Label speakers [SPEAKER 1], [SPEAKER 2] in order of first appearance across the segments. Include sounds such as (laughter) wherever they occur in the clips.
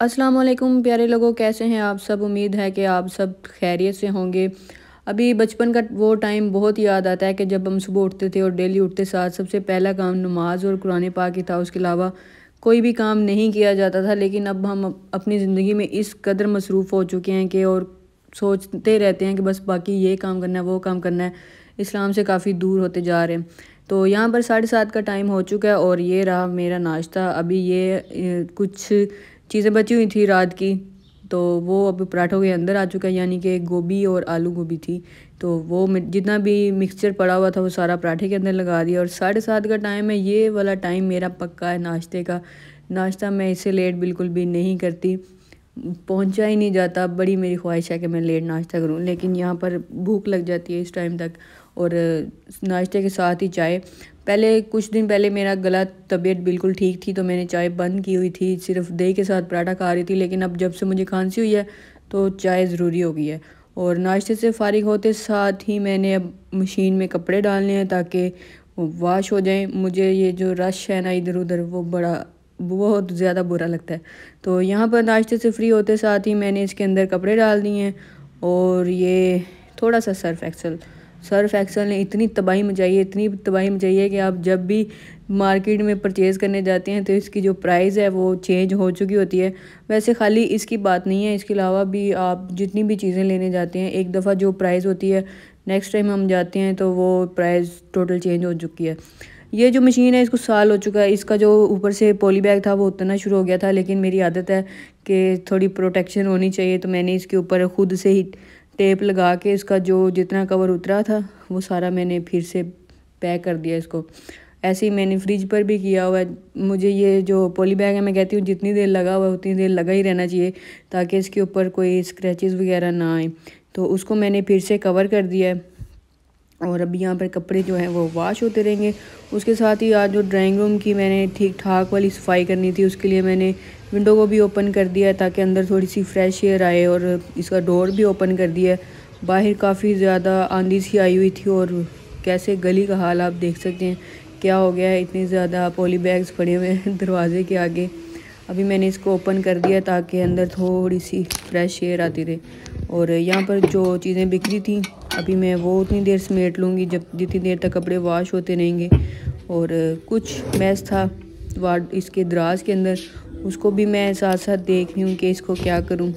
[SPEAKER 1] अस्सलाम वालेकुम प्यारे लोगों कैसे हैं आप सब उम्मीद है कि आप सब खैरियत से होंगे अभी बचपन का वो टाइम बहुत याद आता है कि जब हम सुबह उठते थे और डेली उठते साथ सबसे पहला काम नमाज और कुरान पाक ही था उसके अलावा कोई भी काम नहीं किया जाता था लेकिन अब हम अपनी ज़िंदगी में इस कदर मसरूफ़ हो चुके हैं कि और सोचते रहते हैं कि बस बाकी ये काम करना है वो काम करना है इस्लाम से काफ़ी दूर होते जा रहे हैं तो यहाँ पर साढ़े सात का टाइम हो चुका है और ये रहा मेरा नाश्ता अभी ये कुछ चीज़ें बची हुई थी रात की तो वो अब पराठों के अंदर आ चुका है यानी कि गोभी और आलू गोभी थी तो वो जितना भी मिक्सचर पड़ा हुआ था वो सारा पराठे के अंदर लगा दिया और साढ़े सात का टाइम है ये वाला टाइम मेरा पक्का है नाश्ते का नाश्ता मैं इससे लेट बिल्कुल भी नहीं करती पहुंचा ही नहीं जाता बड़ी मेरी ख्वाहिश है कि मैं लेट नाश्ता करूँ लेकिन यहाँ पर भूख लग जाती है इस टाइम तक और नाश्ते के साथ ही चाय पहले कुछ दिन पहले मेरा गला तबीयत बिल्कुल ठीक थी तो मैंने चाय बंद की हुई थी सिर्फ दही के साथ पराठा खा रही थी लेकिन अब जब से मुझे खांसी हुई है तो चाय ज़रूरी हो गई है और नाश्ते से फारिग होते साथ ही मैंने अब मशीन में कपड़े डालने हैं ताकि वाश हो जाएं मुझे ये जो रश है ना इधर उधर वो बड़ा बहुत ज़्यादा बुरा लगता है तो यहाँ पर नाश्ते से फ्री होते साथ ही मैंने इसके अंदर कपड़े डाल दिए हैं और ये थोड़ा सा सर्फ एक्सल सर्फ एक्सल ने इतनी तबाही मचाई है इतनी तबाही मचाई है कि आप जब भी मार्केट में परचेज़ करने जाते हैं तो इसकी जो प्राइस है वो चेंज हो चुकी होती है वैसे खाली इसकी बात नहीं है इसके अलावा भी आप जितनी भी चीज़ें लेने जाते हैं एक दफ़ा जो प्राइस होती है नेक्स्ट टाइम हम जाते हैं तो वो प्राइस टोटल चेंज हो चुकी है ये जो मशीन है इसको साल हो चुका है इसका जो ऊपर से पॉली बैग था वो उतना शुरू हो गया था लेकिन मेरी आदत है कि थोड़ी प्रोटेक्शन होनी चाहिए तो मैंने इसके ऊपर ख़ुद से ही टेप लगा के इसका जो जितना कवर उतरा था वो सारा मैंने फिर से पैक कर दिया इसको ऐसे ही मैंने फ्रिज पर भी किया हुआ है मुझे ये जो पॉली बैग है मैं कहती हूँ जितनी देर लगा हुआ है उतनी देर लगा ही रहना चाहिए ताकि इसके ऊपर कोई स्क्रैचेस वगैरह ना आए तो उसको मैंने फिर से कवर कर दिया है और अभी यहाँ पर कपड़े जो हैं वो वाश होते रहेंगे उसके साथ ही आज जो ड्राइंग रूम की मैंने ठीक ठाक वाली सफाई करनी थी उसके लिए मैंने विंडो को भी ओपन कर दिया है ताकि अंदर थोड़ी सी फ्रेश एयर आए और इसका डोर भी ओपन कर दिया है बाहर काफ़ी ज़्यादा आंधी सी आई हुई थी और कैसे गली का हाल आप देख सकते हैं क्या हो गया है इतने ज़्यादा पॉली बैग्स पड़े हुए हैं (laughs) दरवाजे के आगे अभी मैंने इसको ओपन कर दिया ताकि अंदर थोड़ी सी फ्रेश एयर आती रहे और यहाँ पर जो चीज़ें बिखरी थी अभी मैं वो उतनी देर समेट लूँगी जब जितनी देर तक कपड़े वाश होते रहेंगे और कुछ मैस था वार्ड इसके दराज के अंदर उसको भी मैं साथ साथ देख रही हूँ कि इसको क्या करूँ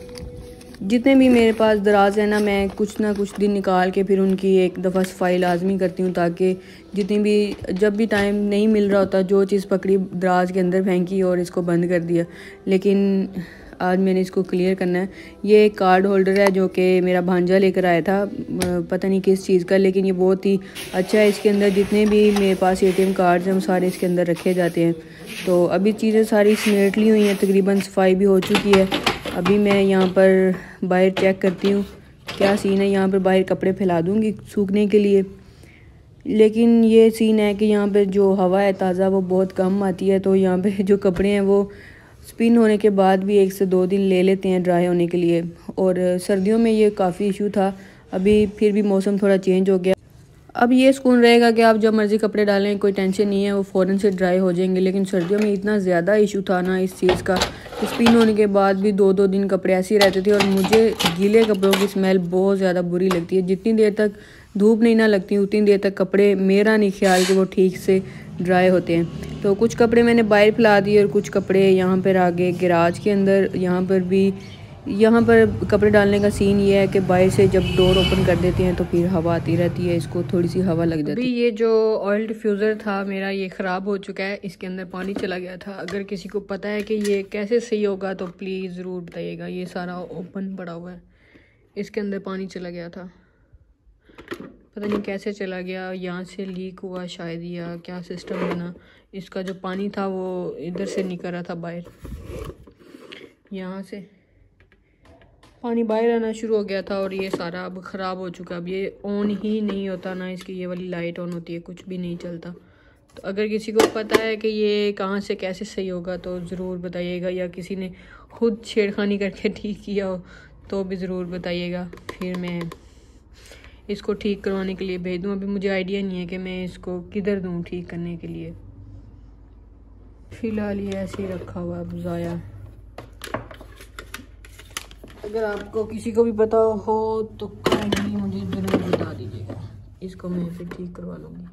[SPEAKER 1] जितने भी मेरे पास दराज हैं ना मैं कुछ ना कुछ दिन निकाल के फिर उनकी एक दफ़ा सफाई लाजमी करती हूँ ताकि जितनी भी जब भी टाइम नहीं मिल रहा होता जो चीज़ पकड़ी दराज के अंदर फेंकी और इसको बंद कर दिया लेकिन आज मैंने इसको क्लियर करना है ये एक कार्ड होल्डर है जो कि मेरा भांजा लेकर आया था पता नहीं किस चीज़ का लेकिन ये बहुत ही अच्छा है इसके अंदर जितने भी मेरे पास ए टी कार्ड्स हैं वो सारे इसके अंदर रखे जाते हैं तो अभी चीज़ें सारी स्मेटली ली हुई हैं तकरीबन सफाई भी हो चुकी है अभी मैं यहाँ पर बाहर चेक करती हूँ क्या सीन है यहाँ पर बाहर कपड़े फैला दूँगी सूखने के लिए लेकिन ये सीन है कि यहाँ पर जो हवा है ताज़ा वो बहुत कम आती है तो यहाँ पर (laughs) जो कपड़े हैं वो स्पिन होने के बाद भी एक से दो दिन ले लेते हैं ड्राई होने के लिए और सर्दियों में ये काफ़ी इशू था अभी फिर भी मौसम थोड़ा चेंज हो गया अब ये सुकून रहेगा कि आप जब मर्ज़ी कपड़े डालें कोई टेंशन नहीं है वो फ़ौरन से ड्राई हो जाएंगे लेकिन सर्दियों में इतना ज़्यादा इशू था ना इस चीज़ का स्पिन होने के बाद भी दो दो दिन कपड़े ऐसे ही रहते थे और मुझे गीले कपड़ों की स्मेल बहुत ज़्यादा बुरी लगती है जितनी देर तक धूप नहीं ना लगती उतनी देर तक कपड़े मेरा नहीं ख्याल कि वो ठीक से ड्राई होते हैं तो कुछ कपड़े मैंने बाहर फैला दिए और कुछ कपड़े यहाँ पर आगे गराज के अंदर यहाँ पर भी यहाँ पर कपड़े डालने का सीन ये है कि बाहर से जब डोर ओपन कर देते हैं तो फिर हवा आती रहती है इसको थोड़ी सी हवा लग जाती है ये जो ऑयल डिफ्यूज़र था मेरा ये ख़राब हो चुका है इसके अंदर पानी चला गया था अगर किसी को पता है कि ये कैसे सही होगा तो प्लीज़ ज़रूर बताइएगा ये सारा ओपन पड़ा हुआ है इसके अंदर पानी चला गया था पता नहीं कैसे चला गया यहाँ से लीक हुआ शायद या क्या सिस्टम बना इसका जो पानी था वो इधर से निकल रहा था बाहर यहाँ से पानी बाहर आना शुरू हो गया था और ये सारा अब ख़राब हो चुका अब ये ऑन ही नहीं होता ना इसकी ये वाली लाइट ऑन होती है कुछ भी नहीं चलता तो अगर किसी को पता है कि ये कहाँ से कैसे सही होगा तो ज़रूर बताइएगा या किसी ने खुद छेड़खानी करके ठीक किया हो तो भी ज़रूर बताइएगा फिर मैं इसको ठीक करवाने के लिए भेज दूँ अभी मुझे आइडिया नहीं है कि मैं इसको किधर दूँ ठीक करने के लिए फ़िलहाल ये ऐसे ही रखा हुआ अब ज़ाया अगर आपको किसी को भी पता हो तो काइंडली मुझे ज़रूर बता दीजिएगा इसको मैं फिर ठीक करवा लूँगी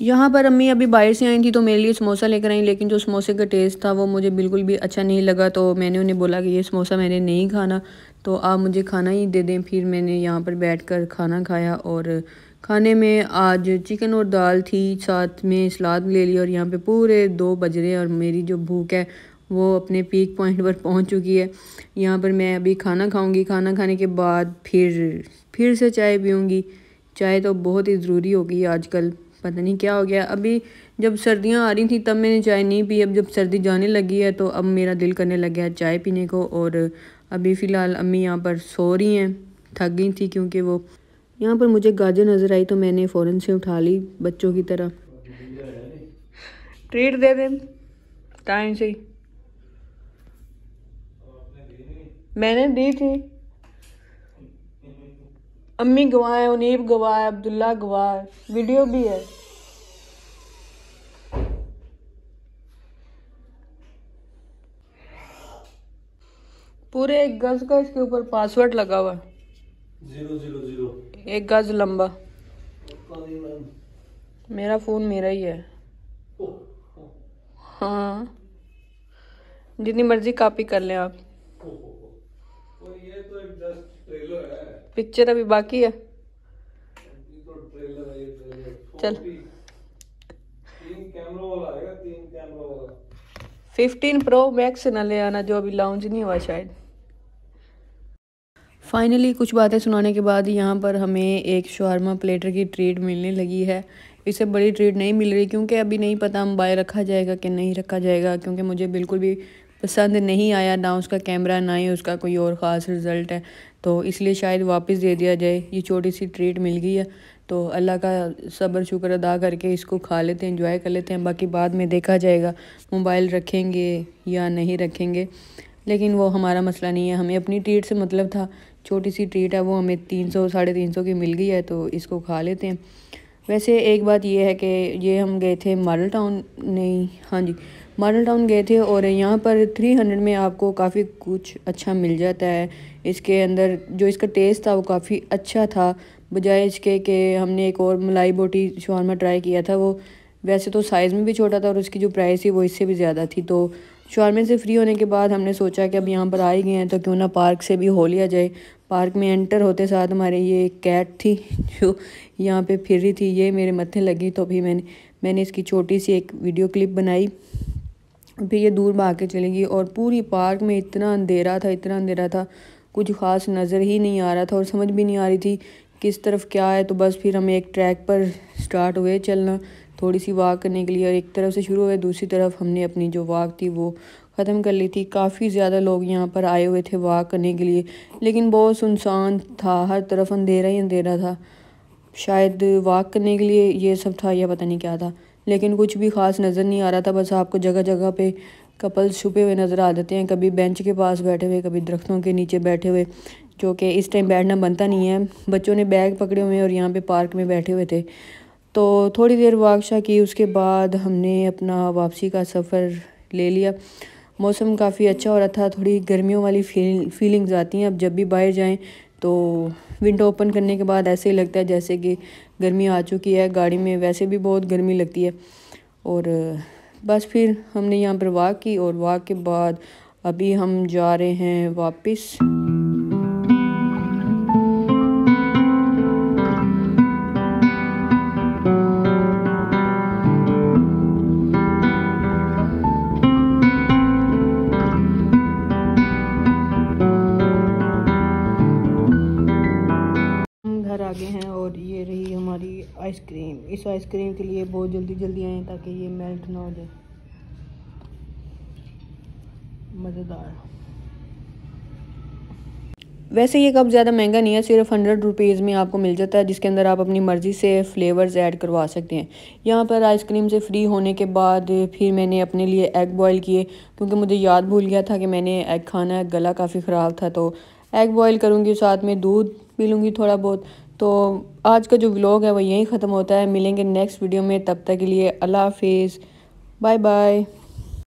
[SPEAKER 1] यहाँ पर अम्मी अभी बाहर से आई थी तो मेरे लिए समोसा लेकर आई लेकिन जो समोसे का टेस्ट था वो मुझे बिल्कुल भी अच्छा नहीं लगा तो मैंने उन्हें बोला कि ये समोसा मैंने नहीं खाना तो आप मुझे खाना ही दे दें फिर मैंने यहाँ पर बैठ कर खाना खाया और खाने में आज चिकन और दाल थी साथ में सलाद ले ली और यहाँ पर पूरे दो बज रहे और मेरी जो भूख है वो अपने पीक पॉइंट पर पहुंच चुकी है यहाँ पर मैं अभी खाना खाऊंगी खाना खाने के बाद फिर फिर से चाय पीऊँगी चाय तो बहुत ही ज़रूरी होगी आजकल पता नहीं क्या हो गया अभी जब सर्दियाँ आ रही थी तब मैंने चाय नहीं पी अब जब सर्दी जाने लगी है तो अब मेरा दिल करने लग गया चाय पीने को और अभी फ़िलहाल अम्मी यहाँ पर सो रही हैं थक गई थी क्योंकि वो यहाँ पर मुझे गाजर नज़र आई तो मैंने फ़ौरन से उठा ली बच्चों की तरह ट्रीट दे दें टाइम से मैंने दी थी अम्मी गवाह है उनीब गवाह है अब्दुल्ला गवाह है वीडियो भी है पूरे एक गज का इसके ऊपर पासवर्ड लगा हुआ एक गज लंबा मेरा फोन मेरा ही है हाँ जितनी मर्जी कॉपी कर लें आप और ये तो एक जस्ट ट्रेलर है पिक्चर अभी बाकी है तो ट्रेलर है ये ट्रेलर चल तीन कैमरा वाला आएगा तीन कैमरा वाला 15 प्रो मैक्स ना ले आना जो अभी लॉन्च नहीं हुआ शायद फाइनली कुछ बातें सुनाने के बाद यहाँ पर हमें एक शर्मा प्लेटर की ट्रीट मिलने लगी है इसे बड़ी ट्रीट नहीं मिल रही क्योंकि अभी नहीं पता हम बाय रखा जाएगा कि नहीं रखा जाएगा क्योंकि मुझे बिल्कुल भी पसंद नहीं आया ना उसका कैमरा ना ही उसका कोई और ख़ास रिज़ल्ट है तो इसलिए शायद वापस दे दिया जाए ये छोटी सी ट्रीट मिल गई है तो अल्लाह का सब्र शुक्र अदा करके इसको खा लेते हैं इंजॉय कर लेते हैं बाकी बाद में देखा जाएगा मोबाइल रखेंगे या नहीं रखेंगे लेकिन वो हमारा मसला नहीं है हमें अपनी ट्रीट से मतलब था छोटी सी ट्रीट है वो हमें तीन सौ साढ़े तीन सौ की मिल गई है तो इसको खा लेते हैं वैसे एक बात ये है कि ये हम गए थे मॉडल टाउन नहीं हाँ जी मॉडल टाउन गए थे और यहाँ पर थ्री हंड्रेड में आपको काफ़ी कुछ अच्छा मिल जाता है इसके अंदर जो इसका टेस्ट था वो काफ़ी अच्छा था बजाय इसके कि हमने एक और मलाई बोटी शॉर्मा ट्राई किया था वो वैसे तो साइज़ में भी छोटा था और उसकी जो प्राइस थी वो इससे भी ज़्यादा थी तो शॉर्मे से फ्री होने के बाद हमने सोचा कि अब यहाँ पर आ ही गए हैं तो क्यों ना पार्क से भी हो लिया जाए पार्क में एंटर होते साथ हमारे ये कैट थी जो यहाँ पे फिर रही थी ये मेरे मत्थे लगी तो भी मैंने मैंने इसकी छोटी सी एक वीडियो क्लिप बनाई फिर ये दूर भाग के चली गई और पूरी पार्क में इतना अंधेरा था इतना अंधेरा था कुछ ख़ास नज़र ही नहीं आ रहा था और समझ भी नहीं आ रही थी किस तरफ क्या है तो बस फिर हम एक ट्रैक पर स्टार्ट हुए चलना थोड़ी सी वाक करने के लिए और एक तरफ से शुरू हुए दूसरी तरफ हमने अपनी जो वॉक थी वो ख़त्म कर ली थी काफ़ी ज़्यादा लोग यहाँ पर आए हुए थे वाक करने के लिए लेकिन बहुत सुनसान था हर तरफ अंधेरा ही अंधेरा था शायद वॉक करने के लिए ये सब था या पता नहीं क्या था लेकिन कुछ भी ख़ास नज़र नहीं आ रहा था बस आपको जगह जगह पे कपल्स छुपे हुए नज़र आ जाते हैं कभी बेंच के पास बैठे हुए कभी दरख्तों के नीचे बैठे हुए जो कि इस टाइम बैठना बनता नहीं है बच्चों ने बैग पकड़े हुए हैं और यहाँ पे पार्क में बैठे हुए थे तो थोड़ी देर वाकशा की उसके बाद हमने अपना वापसी का सफ़र ले लिया मौसम काफ़ी अच्छा हो रहा था थोड़ी गर्मियों वाली फील फीलिंग्स आती हैं अब जब भी बाहर जाएं तो विंडो ओपन करने के बाद ऐसे ही लगता है जैसे कि गर्मी आ चुकी है गाड़ी में वैसे भी बहुत गर्मी लगती है और बस फिर हमने यहाँ पर वाक की और वाक के बाद अभी हम जा रहे हैं वापस और ये रही हमारी आइसक्रीम इस आइसक्रीम के लिए बहुत जल्दी जल्दी आए ताकि ये मेल्ट ना हो जाए मज़ेदार वैसे ये कप ज़्यादा महंगा नहीं है सिर्फ हंड्रेड रुपीज़ में आपको मिल जाता है जिसके अंदर आप अपनी मर्ज़ी से फ्लेवर्स ऐड करवा सकते हैं यहाँ पर आइसक्रीम से फ्री होने के बाद फिर मैंने अपने लिए एग बॉयल किए क्योंकि मुझे याद भूल गया था कि मैंने एग खाना है गला काफ़ी ख़राब था तो एग बॉयल करूँगी साथ में दूध पी लूँगी थोड़ा बहुत तो आज का जो व्लॉग है वो यहीं ख़त्म होता है मिलेंगे नेक्स्ट वीडियो में तब तक के लिए अल्लाह हाफिज़ बाय बाय